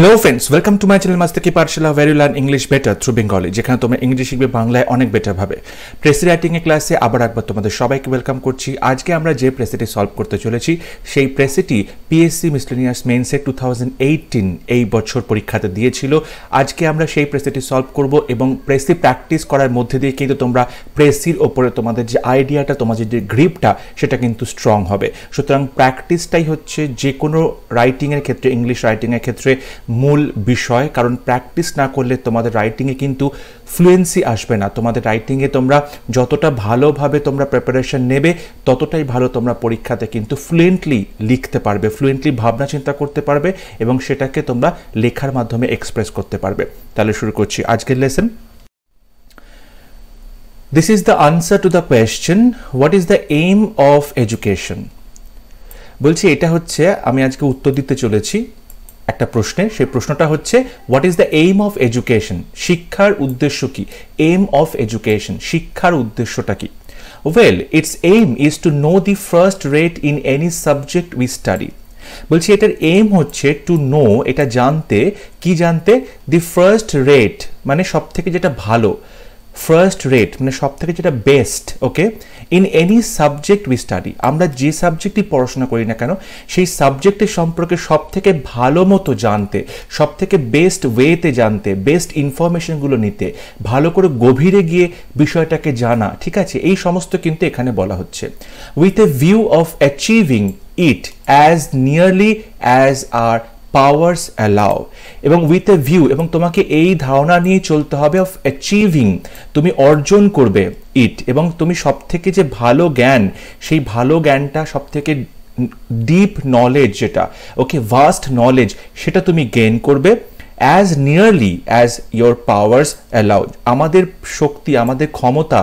hello friends welcome to my channel master কি Pathshala very learn English better through Bengali যেখানে তোমরা English শিখবে বাংলায় অনেক বেটারভাবে প্রেসি রাইটিংয়ের ক্লাসে আবার একবার তোমাদের সবাইকে ওয়েলকাম করছি আজকে আমরা যে প্রেসিটি সলভ করতে চলেছি সেই প্রেসিটি পিএসসি মিসলেনিয়াস মেনসে টু থাউজেন্ড এইটিন এই বছর পরীক্ষাতে দিয়েছিল আজকে আমরা সেই প্রেসিটি সলভ করব এবং প্রেসি প্র্যাকটিস করার মধ্যে দিয়ে কিন্তু তোমরা প্রেসির ওপরে তোমাদের যে আইডিয়াটা তোমাদের যে গ্রিপটা সেটা কিন্তু স্ট্রং হবে সুতরাং প্র্যাকটিসটাই হচ্ছে যে কোনো রাইটিংয়ের ক্ষেত্রে ইংলিশ রাইটিংয়ের ক্ষেত্রে মূল বিষয় কারণ প্র্যাকটিস না করলে তোমাদের রাইটিংয়ে কিন্তু ফ্লুয়েন্সি আসবে না তোমাদের রাইটিংয়ে তোমরা যতটা ভালোভাবে তোমরা প্রিপারেশন নেবে ততটাই ভালো তোমরা পরীক্ষাতে কিন্তু ফ্লুয়েন্টলি লিখতে পারবে ফ্লুয়েন্টলি ভাবনা চিন্তা করতে পারবে এবং সেটাকে তোমরা লেখার মাধ্যমে এক্সপ্রেস করতে পারবে তাহলে শুরু করছি আজকের lesson this is the answer to the question what is the aim of education বলছি এটা হচ্ছে আমি আজকে উত্তর দিতে চলেছি একটা প্রশ্নে সেই প্রশ্নটা হচ্ছে what is the aim of education শিক্ষার উদ্দেশ্য কি এইম অফ এডুকেশন শিক্ষার উদ্দেশ্যটা কি well its aim is to know the first rate in any subject we study বলছি এটার এইম হচ্ছে টু নো এটা জানতে কি জানতে দি ফার্স্ট রেট মানে সব থেকে যেটা ভালো ফার্স্ট রেট মানে সব থেকে যেটা best okay in any subject we study আমরা যে সাবজেক্টই পড়াশোনা করি না কেন সেই সাবজেক্টের সম্পর্কে সব থেকে ভালো মতো জানতে সব থেকে বেস্ট ওয়েতে জানতে বেস্ট ইনফরমেশনগুলো নিতে ভালো করে গভীরে গিয়ে বিষয়টাকে জানা ঠিক আছে এই সমস্ত কিন্তু এখানে বলা হচ্ছে with a view of achieving it as nearly as our powers allow এবং উইথ এ ভিউ এবং তোমাকে এই ধারণা নিয়ে চলতে হবে অফ অ্যাচিভিং তুমি অর্জন করবে ইট এবং তুমি সব থেকে যে ভালো জ্ঞান সেই ভালো জ্ঞানটা সবথেকে ডিপ নলেজ যেটা ওকে ভাস্ট নলেজ সেটা তুমি গেইন করবে as nearly as your powers allow আমাদের শক্তি আমাদের ক্ষমতা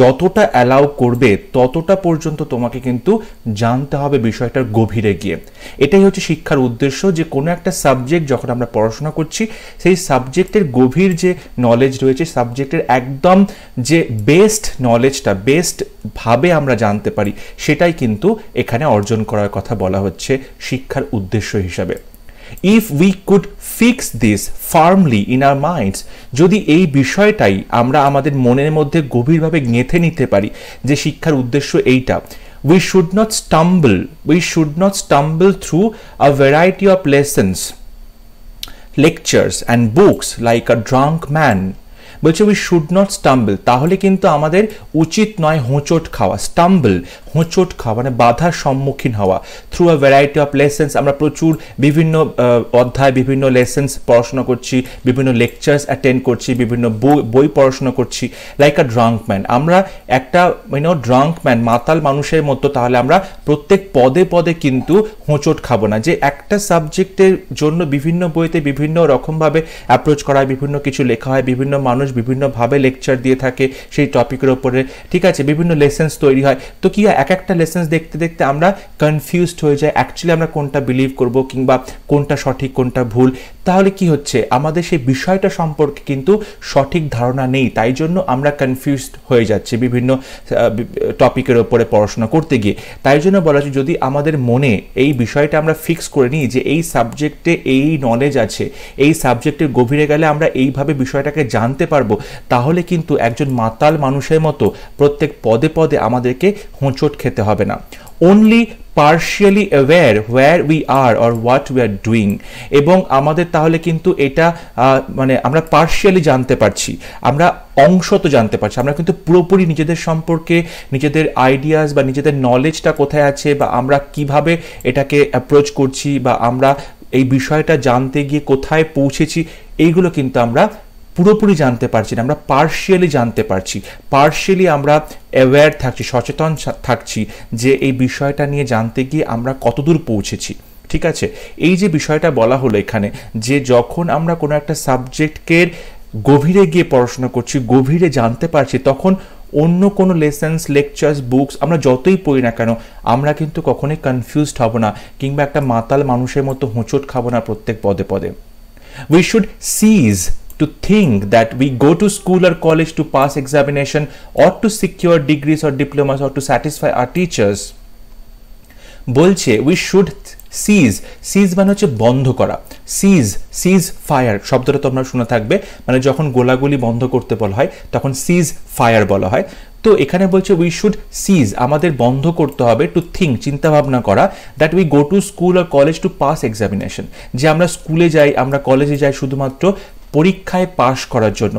যতটা অ্যালাউ করবে ততটা পর্যন্ত তোমাকে কিন্তু জানতে হবে বিষয়টার গভীরে গিয়ে এটাই হচ্ছে শিক্ষার উদ্দেশ্য যে কোনো একটা সাবজেক্ট যখন আমরা পড়াশোনা করছি সেই সাবজেক্টের গভীর যে নলেজ রয়েছে সাবজেক্টের একদম যে বেস্ট নলেজটা বেস্ট ভাবে আমরা জানতে পারি সেটাই কিন্তু এখানে অর্জন করার কথা বলা হচ্ছে শিক্ষার উদ্দেশ্য হিসাবে if we could fix this firmly in our minds যদি এই বিষয়টাই আমরা আমাদের মনের মধ্যে গভীরভাবে গেঁথে নিতে পারি যে শিক্ষার উদ্দেশ্য এইটা we should not stumble we should not stumble through a variety of lessons lectures and books like a drunk man বলছে উই শুড নট স্টাম্বল তাহলে কিন্তু আমাদের উচিত নয় হোঁচট খাওয়া স্টাম্বল হোঁচট খাওয়া মানে বাধার সম্মুখীন হওয়া through a variety of lessons আমরা প্রচুর বিভিন্ন অধ্যায় বিভিন্ন লেসেন্স পড়াশোনা করছি বিভিন্ন লেকচার্স অ্যাটেন্ড করছি বিভিন্ন বই পড়াশোনা করছি লাইক আ ড্রাঙ্ক ম্যান আমরা একটা ইউনো ড্রাঙ্ক ম্যান মাতাল মানুষের মতো তাহলে আমরা প্রত্যেক পদে পদে কিন্তু হোঁচট খাবো না যে একটা সাবজেক্টের জন্য বিভিন্ন বইতে বিভিন্ন রকমভাবে অ্যাপ্রোচ করা হয় বিভিন্ন কিছু লেখা হয় বিভিন্ন মানুষ বিভিন্নভাবে লেকচার দিয়ে থাকে সেই টপিকের ওপরে ঠিক আছে বিভিন্ন লেসেন্স তৈরি হয় তো কি হয় এক একটা লেসেন্স দেখতে দেখতে আমরা কনফিউজড হয়ে যাই অ্যাকচুয়ালি আমরা কোনটা বিলিভ করব কিংবা কোনটা সঠিক কোনটা ভুল তাহলে কি হচ্ছে আমাদের সেই বিষয়টা সম্পর্কে কিন্তু সঠিক ধারণা নেই তাই জন্য আমরা কনফিউজড হয়ে যাচ্ছি বিভিন্ন টপিকের ওপরে পড়াশোনা করতে গিয়ে তাই জন্য বলা হচ্ছে যদি আমাদের মনে এই বিষয়টা আমরা ফিক্স করে নিই যে এই সাবজেক্টে এই নলেজ আছে এই সাবজেক্টের গভীরে গেলে আমরা এইভাবে বিষয়টাকে জানতে পারি পারবো তাহলে কিন্তু একজন মাতাল মানুষের মতো প্রত্যেক পদে পদে আমাদেরকে হোঁচট খেতে হবে না only partially aware where we are or what we are doing এবং আমাদের তাহলে কিন্তু এটা মানে আমরা পার্শিয়ালি জানতে পারছি আমরা অংশত জানতে পারছি আমরা কিন্তু পুরোপুরি নিজেদের সম্পর্কে নিজেদের আইডিয়াস বা নিজেদের নলেজটা কোথায় আছে বা আমরা কিভাবে এটাকে অ্যাপ্রোচ করছি বা আমরা এই বিষয়টা জানতে গিয়ে কোথায় পৌঁছেছি এইগুলো কিন্তু আমরা পুরোপুরি জানতে পারছি না আমরা পার্শিয়ালি জানতে পারছি পার্শিয়ালি আমরা অ্যাওয়্যার থাকছি সচেতন থাকছি যে এই বিষয়টা নিয়ে জানতে গিয়ে আমরা কতদূর পৌঁছেছি ঠিক আছে এই যে বিষয়টা বলা হলো এখানে যে যখন আমরা কোনো একটা সাবজেক্টকে গভীরে গিয়ে পড়াশোনা করছি গভীরে জানতে পারছি তখন অন্য কোনো লেসেন্স লেকচার্স বুকস আমরা যতই পড়ি না কেন আমরা কিন্তু কখনোই কনফিউজড হব না কিংবা একটা মাতাল মানুষের মতো হোঁচট খাবো না প্রত্যেক পদে পদে we should cease to think that we go to school or college to pass examination or to secure degrees or diplomas or to satisfy our teachers বলছে উই শুড সিজ সিজ মানে হচ্ছে বন্ধ করা সিজ সিজ ফায়ার শব্দটা তোমরা শুনে থাকবে মানে যখন গোলাগুলি বন্ধ করতে বলা হয় তখন সিজ ফায়ার বলা হয় তো এখানে বলছে উই শুড সিজ আমাদের বন্ধ করতে হবে টু থিঙ্ক চিন্তাভাবনা করা that we go to school or college to pass examination যে আমরা স্কুলে যাই আমরা কলেজে যাই শুধুমাত্র পরীক্ষায় পাশ করার জন্য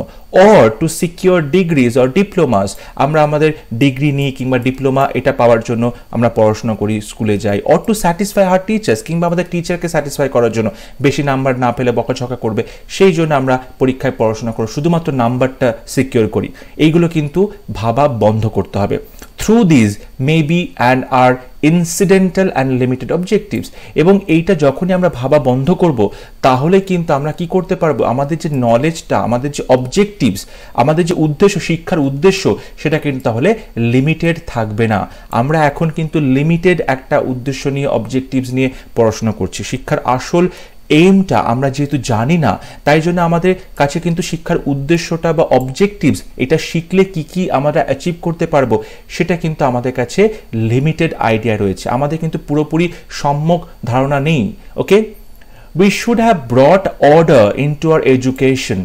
or to secure degrees or diplomas আমরা আমাদের ডিগ্রি নিই কিংবা ডিপ্লোমা এটা পাওয়ার জন্য আমরা পড়াশোনা করি স্কুলে যাই or to satisfy our teachers কিংবা আমাদের টিচারকে স্যাটিসফাই করার জন্য বেশি নাম্বার না পেলে বকাঝকা করবে সেই জন্য আমরা পরীক্ষায় পড়াশোনা করো শুধুমাত্র নাম্বারটা সিকিওর করি এইগুলো কিন্তু ভাবা বন্ধ করতে হবে through these may be and are incidental and limited objectives এবং এইটা যখনই আমরা ভাবা বন্ধ করব তাহলে কিন্তু আমরা কি করতে পারবো আমাদের যে নলেজটা আমাদের যে অবজেক্টিভস আমাদের যে উদ্দেশ্য শিক্ষার উদ্দেশ্য সেটা কিন্তু তাহলে লিমিটেড থাকবে না আমরা এখন কিন্তু লিমিটেড একটা উদ্দেশ্য নিয়ে অবজেক্টিভস নিয়ে পড়াশোনা করছি শিক্ষার আসল এইমটা আমরা যেহেতু জানি না তাই জন্য আমাদের কাছে কিন্তু শিক্ষার উদ্দেশ্যটা বা অবজেক্টিভস এটা শিখলে কি কি আমরা অ্যাচিভ করতে পারবো সেটা কিন্তু আমাদের কাছে লিমিটেড আইডিয়া রয়েছে আমাদের কিন্তু পুরোপুরি সম্যক ধারণা নেই okay we should have broad order in to our education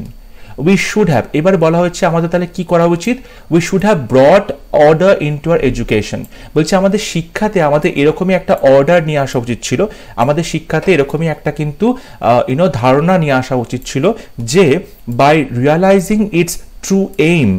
we should have এবার বলা হচ্ছে আমাদের তাহলে কি করা উচিত we should have broad order in to our education বলছে আমাদের শিক্ষাতে আমাদের এরকমই একটা অর্ডার নিয়ে আসা উচিত ছিল আমাদের শিক্ষাতে এরকমই একটা কিন্তু ইউনো ধারণা নিয়ে আসা উচিত ছিল যে by realising its true aim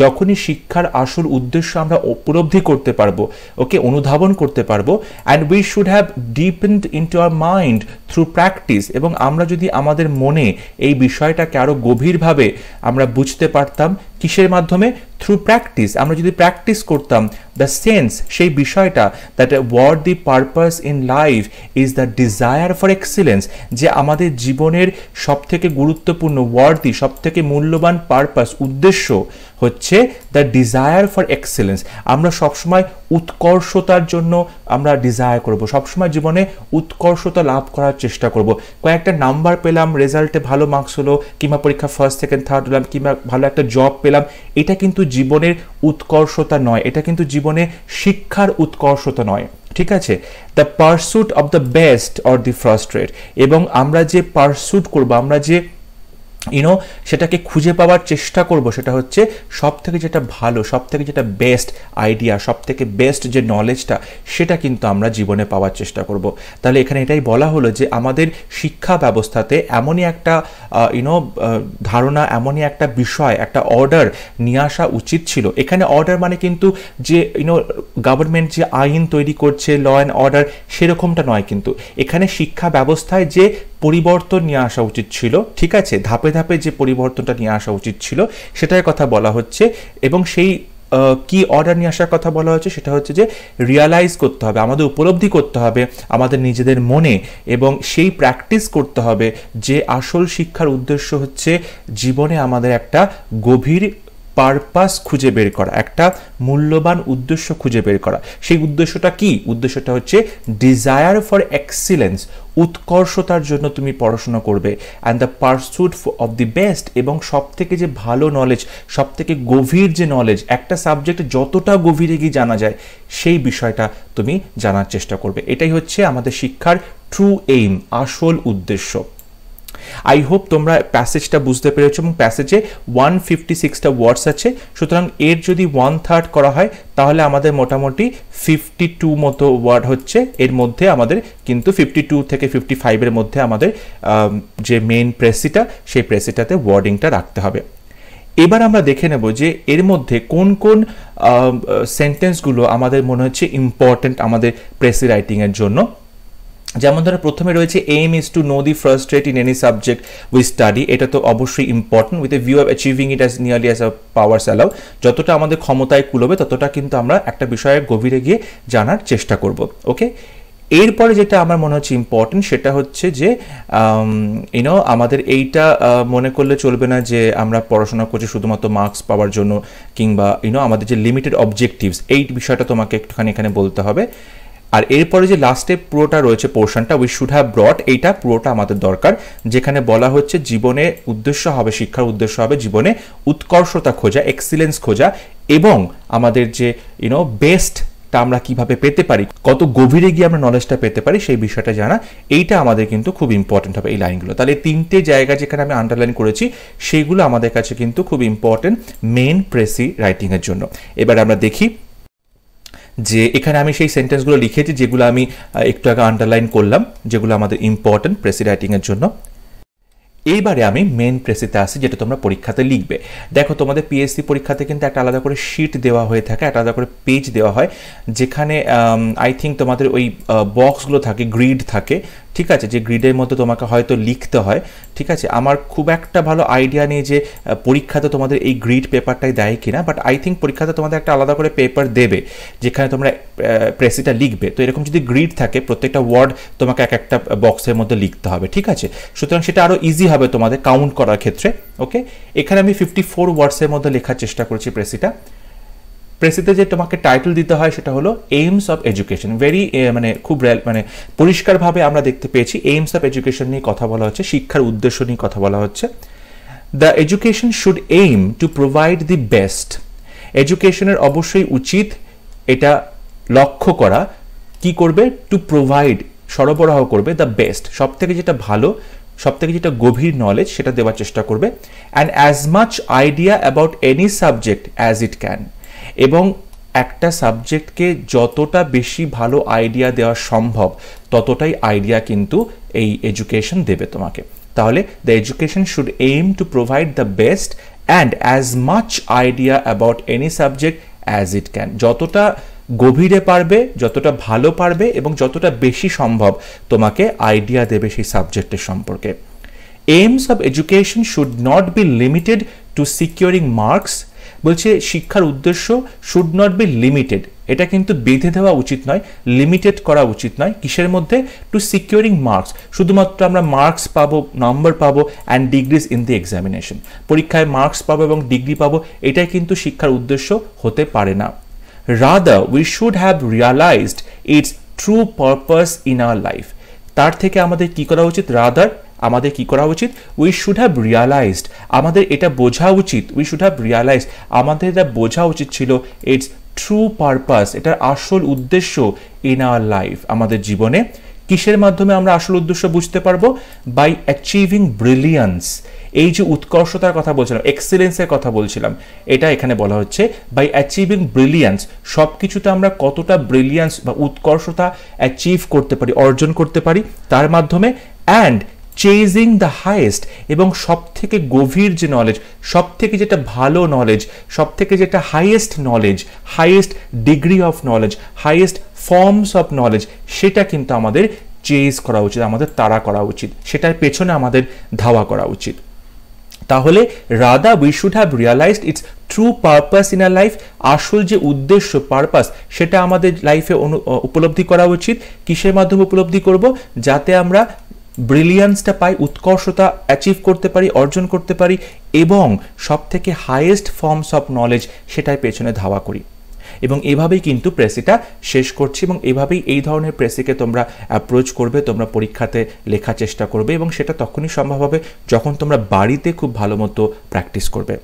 যখনই শিক্ষার আসল উদ্দেশ্য আমরা উপলব্ধি করতে পারবো ওকে অনুধাবন করতে পারবো and we should have depend to our mind through practice এবং আমরা যদি আমাদের মনে এই বিষয়টাকে আরও গভীরভাবে আমরা বুঝতে পারতাম কিসের মাধ্যমে থ্রু প্র্যাকটিস আমরা যদি প্র্যাকটিস করতাম দ্য সেন্স সেই বিষয়টা that what the purpose in life is the desire for excellence যে আমাদের জীবনের সবথেকে গুরুত্বপূর্ণ দি সব থেকে মূল্যবান পারপাস উদ্দেশ্য হচ্ছে দ্য ডিজায়ার ফর এক্সেলেন্স আমরা সবসময় উৎকর্ষতার জন্য আমরা ডিজায়ার করবো সবসময় জীবনে উৎকর্ষতা লাভ করার চেষ্টা করব কয়েকটা নাম্বার পেলাম রেজাল্টে ভালো মার্কস হলো কিংবা পরীক্ষা ফার্স্ট সেকেন্ড থার্ড হলাম কিংবা ভালো একটা জব পেলাম পেলাম এটা কিন্তু জীবনের উৎকর্ষতা নয় এটা কিন্তু জীবনে শিক্ষার উৎকর্ষতা নয় ঠিক আছে the pursuit of the best or the frustrate এবং আমরা যে পারস্যুট করব আমরা যে ইউনো সেটাকে খুঁজে পাওয়ার চেষ্টা করব সেটা হচ্ছে সব থেকে যেটা ভালো সব থেকে যেটা বেস্ট আইডিয়া সব থেকে বেস্ট যে নলেজটা সেটা কিন্তু আমরা জীবনে পাওয়ার চেষ্টা করব তাহলে এখানে এটাই বলা হলো যে আমাদের শিক্ষা ব্যবস্থাতে এমনই একটা ইউনো ধারণা এমনই একটা বিষয় একটা অর্ডার নিয়ে আসা উচিত ছিল এখানে অর্ডার মানে কিন্তু যে ইউনো গভর্নমেন্ট যে আইন তৈরি করছে ল অ্যান্ড অর্ডার সেরকমটা নয় কিন্তু এখানে শিক্ষা ব্যবস্থায় যে পরিবর্তন নিয়ে আসা উচিত ছিল ঠিক আছে ধাপে ধাপে যে পরিবর্তনটা নিয়ে আসা উচিত ছিল সেটার কথা বলা হচ্ছে এবং সেই কি অর্ডার নিয়ে আসার কথা বলা হচ্ছে সেটা হচ্ছে যে রিয়ালাইজ করতে হবে আমাদের উপলব্ধি করতে হবে আমাদের নিজেদের মনে এবং সেই প্র্যাকটিস করতে হবে যে আসল শিক্ষার উদ্দেশ্য হচ্ছে জীবনে আমাদের একটা গভীর পারপাস খুঁজে বের করা একটা মূল্যবান উদ্দেশ্য খুঁজে বের করা সেই উদ্দেশ্যটা কি উদ্দেশ্যটা হচ্ছে ডিজায়ার ফর এক্সিলেন্স উৎকর্ষতার জন্য তুমি পড়াশোনা করবে and the pursuit of the best এবং সব থেকে যে ভালো নলেজ সব থেকে গভীর যে নলেজ একটা সাবজেক্টে যতটা গভীরে গিয়ে জানা যায় সেই বিষয়টা তুমি জানার চেষ্টা করবে এটাই হচ্ছে আমাদের শিক্ষার ট্রু এইম আসল উদ্দেশ্য আই হোপ তোমরা প্যাসেজটা বুঝতে পেরেছো এবং প্যাসেজে ওয়ান ফিফটি সিক্সটা ওয়ার্ডস আছে সুতরাং এর যদি ওয়ান থার্ড করা হয় তাহলে আমাদের মোটামুটি ফিফটি টু মতো ওয়ার্ড হচ্ছে এর মধ্যে আমাদের কিন্তু ফিফটি টু থেকে ফিফটি ফাইভের মধ্যে আমাদের যে মেন প্রেসিটা সেই প্রেসিটাতে ওয়ার্ডিংটা রাখতে হবে এবার আমরা দেখে নেব যে এর মধ্যে কোন কোন সেন্টেন্সগুলো আমাদের মনে হচ্ছে ইম্পর্ট্যান্ট আমাদের প্রেসি রাইটিংয়ের জন্য যেমন ধরো প্রথমে রয়েছে aim is to know the frustrate in any subject we study এটা তো অবশ্যই important with a view of achieving it as nearly as a power allow যতটা আমাদের ক্ষমতায় কুলবে ততটা কিন্তু আমরা একটা বিষয়ের গভীরে গিয়ে জানার চেষ্টা করব ওকে এরপরে যেটা আমার মনে হচ্ছে ইম্পর্টেন্ট সেটা হচ্ছে যে ইউনো আমাদের এইটা মনে করলে চলবে না যে আমরা পড়াশোনা করছি শুধুমাত্র মার্কস পাওয়ার জন্য কিংবা ইউনো আমাদের যে লিমিটেড অবজেক্টিভস এই বিষয়টা তোমাকে একটুখানি এখানে বলতে হবে আর এরপরে যে লাস্টে পুরোটা রয়েছে পোর্শনটা উই শুড হ্যাভ ব্রট এইটা পুরোটা আমাদের দরকার যেখানে বলা হচ্ছে জীবনে উদ্দেশ্য হবে শিক্ষার উদ্দেশ্য হবে জীবনে উৎকর্ষতা খোঁজা এক্সিলেন্স খোঁজা এবং আমাদের যে ইউনো বেস্ট তা আমরা কিভাবে পেতে পারি কত গভীরে গিয়ে আমরা নলেজটা পেতে পারি সেই বিষয়টা জানা এইটা আমাদের কিন্তু খুব ইম্পর্টেন্ট হবে এই লাইনগুলো তাহলে তিনটে জায়গা যেখানে আমি আন্ডারলাইন করেছি সেগুলো আমাদের কাছে কিন্তু খুব ইম্পর্টেন্ট মেন প্রেসি রাইটিংয়ের জন্য এবার আমরা দেখি যে এখানে আমি সেই সেন্টেন্সগুলো লিখেছি যেগুলো আমি একটু আগে আন্ডারলাইন করলাম যেগুলো আমাদের ইম্পর্ট্যান্ট প্রেসি রাইটিংয়ের জন্য এইবারে আমি মেন প্রেসিতে আসি যেটা তোমরা পরীক্ষাতে লিখবে দেখো তোমাদের পিএসসি পরীক্ষাতে কিন্তু একটা আলাদা করে শিট দেওয়া হয়ে থাকে একটা আলাদা করে পেজ দেওয়া হয় যেখানে আই um, থিঙ্ক তোমাদের ওই বক্সগুলো থাকে গ্রিড থাকে ঠিক আছে যে গ্রিডের মধ্যে তোমাকে হয়তো লিখতে হয় ঠিক আছে আমার খুব একটা ভালো আইডিয়া নেই যে পরীক্ষাতে তোমাদের এই গ্রিড পেপারটাই দেয় কিনা বাট আই থিঙ্ক পরীক্ষাতে তোমাদের একটা আলাদা করে পেপার দেবে যেখানে তোমরা প্রেসিটা লিখবে তো এরকম যদি গ্রিড থাকে প্রত্যেকটা ওয়ার্ড তোমাকে এক একটা বক্সের মধ্যে লিখতে হবে ঠিক আছে সুতরাং সেটা আরও ইজি হবে তোমাদের কাউন্ট করার ক্ষেত্রে ওকে এখানে আমি ফিফটি ফোর ওয়ার্ডসের মধ্যে লেখার চেষ্টা করছি প্রেসিটা প্রেসিতে যে তোমাকে টাইটেল দিতে হয় সেটা হলো এইমস অফ এডুকেশন ভেরি মানে খুব মানে পরিষ্কারভাবে আমরা দেখতে পেয়েছি এইমস অফ এডুকেশন নিয়ে কথা বলা হচ্ছে শিক্ষার উদ্দেশ্য নিয়ে কথা বলা হচ্ছে the education should aim to provide the best এডুকেশনের অবশ্যই উচিত এটা লক্ষ্য করা কি করবে টু প্রোভাইড সরবরাহ করবে দ্য বেস্ট সব থেকে যেটা ভালো সবথেকে যেটা গভীর নলেজ সেটা দেওয়ার চেষ্টা করবে and as much idea about any subject as it can এবং একটা সাবজেক্টকে যতটা বেশি ভালো আইডিয়া দেওয়া সম্ভব ততটাই আইডিয়া কিন্তু এই এডুকেশন দেবে তোমাকে তাহলে the education should aim to provide the best and as much idea about any subject as it can যতটা গভীরে পারবে যতটা ভালো পারবে এবং যতটা বেশি সম্ভব তোমাকে আইডিয়া দেবে সেই সাবজেক্টের সম্পর্কে aims of education should not be limited to securing marks বলছে শিক্ষার উদ্দেশ্য শুড নট বি লিমিটেড এটা কিন্তু বেঁধে দেওয়া উচিত নয় লিমিটেড করা উচিত নয় কিসের মধ্যে টু সিকিউরিং মার্কস শুধুমাত্র আমরা মার্কস পাবো নম্বর পাবো and degrees in the examination পরীক্ষায় মার্কস পাবো এবং ডিগ্রি পাবো এটাই কিন্তু শিক্ষার উদ্দেশ্য হতে পারে না rather we should have realised its true purpose in our life তার থেকে আমাদের কি করা উচিত রাদার আমাদের কি করা উচিত উই শুড হ্যাভ রিয়ালাইজড আমাদের এটা বোঝা উচিত উই শুড হ্যাভ রিয়ালাইজড আমাদের এটা বোঝা উচিত ছিল ইটস ট্রু পারপাস এটার আসল উদ্দেশ্য ইন আওয়ার লাইফ আমাদের জীবনে কিসের মাধ্যমে আমরা আসল উদ্দেশ্য বুঝতে পারবো বাই অ্যাচিভিং ব্রিলিয়ান্স এই যে উৎকর্ষতার কথা বলছিলাম এক্সেলেন্সের কথা বলছিলাম এটা এখানে বলা হচ্ছে বাই অ্যাচিভিং ব্রিলিয়ান্স সব কিছুতে আমরা কতটা ব্রিলিয়ান্স বা উৎকর্ষতা অ্যাচিভ করতে পারি অর্জন করতে পারি তার মাধ্যমে অ্যান্ড চেজিং দ্য হাইয়েস্ট এবং সব থেকে গভীর যে নলেজ সব থেকে যেটা ভালো নলেজ সব থেকে যেটা highest knowledge highest degree of knowledge highest forms of knowledge সেটা কিন্তু আমাদের চেজ করা উচিত আমাদের তাড়া করা উচিত সেটার পেছনে আমাদের ধাওয়া করা উচিত তাহলে rather we should have realised its true purpose in our life আসল যে উদ্দেশ্য পারপাস সেটা আমাদের লাইফে অনু উপলব্ধি করা উচিত কিসের মাধ্যমে উপলব্ধি করব যাতে আমরা ব্রিলিয়ান্সটা পাই উৎকর্ষতা অ্যাচিভ করতে পারি অর্জন করতে পারি এবং সবথেকে হাইয়েস্ট ফর্মস অফ নলেজ সেটাই পেছনে ধাওয়া করি এবং এভাবেই কিন্তু প্রেসিটা শেষ করছি এবং এভাবেই এই ধরনের প্রেসিকে তোমরা অ্যাপ্রোচ করবে তোমরা পরীক্ষাতে লেখার চেষ্টা করবে এবং সেটা তখনই সম্ভব হবে যখন তোমরা বাড়িতে খুব ভালো মতো প্র্যাকটিস করবে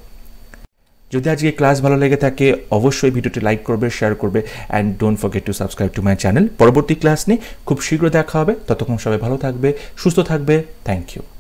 যদি আজকে ক্লাস ভালো লেগে থাকে অবশ্যই ভিডিওটি লাইক করবে শেয়ার করবে and don't forget to subscribe to my channel পরবর্তী ক্লাস নিয়ে খুব শীঘ্র দেখা হবে ততক্ষণ সবাই ভালো থাকবে সুস্থ থাকবে থ্যাংক ইউ